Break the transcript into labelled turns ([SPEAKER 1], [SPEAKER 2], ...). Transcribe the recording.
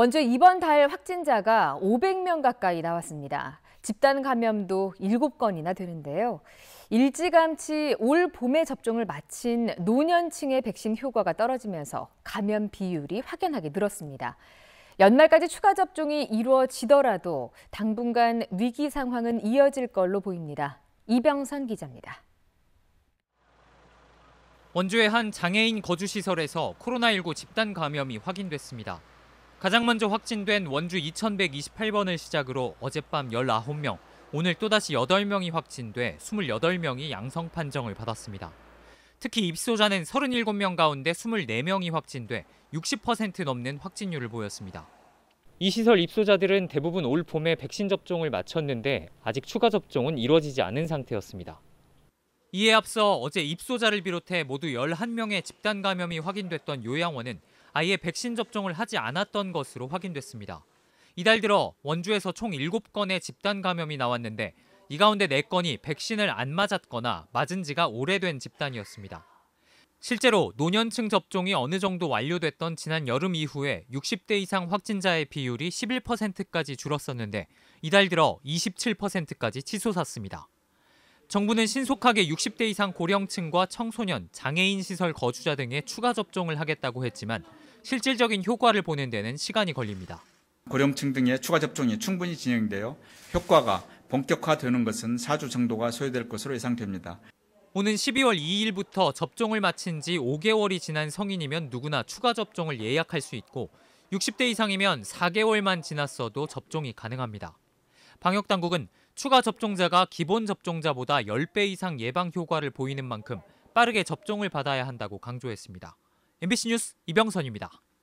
[SPEAKER 1] 먼저 이번 달 확진자가 500명 가까이 나왔습니다. 집단 감염도 7건이나 되는데요. 일찌감치 올 봄에 접종을 마친 노년층의 백신 효과가 떨어지면서 감염 비율이 확연하게 늘었습니다. 연말까지 추가 접종이 이루어지더라도 당분간 위기 상황은 이어질 걸로 보입니다. 이병선 기자입니다.
[SPEAKER 2] 원주의 한 장애인 거주시설에서 코로나19 집단 감염이 확인됐습니다. 가장 먼저 확진된 원주 2128번을 시작으로 어젯밤 19명, 오늘 또다시 8명이 확진돼 28명이 양성 판정을 받았습니다. 특히 입소자는 37명 가운데 24명이 확진돼 60% 넘는 확진율을 보였습니다. 이 시설 입소자들은 대부분 올 봄에 백신 접종을 마쳤는데 아직 추가 접종은 이루어지지 않은 상태였습니다. 이에 앞서 어제 입소자를 비롯해 모두 11명의 집단 감염이 확인됐던 요양원은 아예 백신 접종을 하지 않았던 것으로 확인됐습니다. 이달 들어 원주에서 총 7건의 집단 감염이 나왔는데 이 가운데 4건이 백신을 안 맞았거나 맞은 지가 오래된 집단이었습니다. 실제로 노년층 접종이 어느 정도 완료됐던 지난 여름 이후에 60대 이상 확진자의 비율이 11%까지 줄었었는데 이달 들어 27%까지 치솟았습니다. 정부는 신속하게 60대 이상 고령층과 청소년, 장애인 시설 거주자 등의 추가 접종을 하겠다고 했지만 실질적인 효과를 보는 데는 시간이
[SPEAKER 3] 걸립니다. 고령층 등의 추가 접종이 충분히 진행되어 효과가 본격화되는 것은 4주 정도가 소요될 것으로 예상됩니다.
[SPEAKER 2] 오는 12월 2일부터 접종을 마친 지 5개월이 지난 성인이면 누구나 추가 접종을 예약할 수 있고 60대 이상이면 4개월만 지났어도 접종이 가능합니다. 방역 당국은 추가 접종자가 기본 접종자보다 10배 이상 예방 효과를 보이는 만큼 빠르게 접종을 받아야 한다고 강조했습니다. MBC 뉴스 이병선입니다.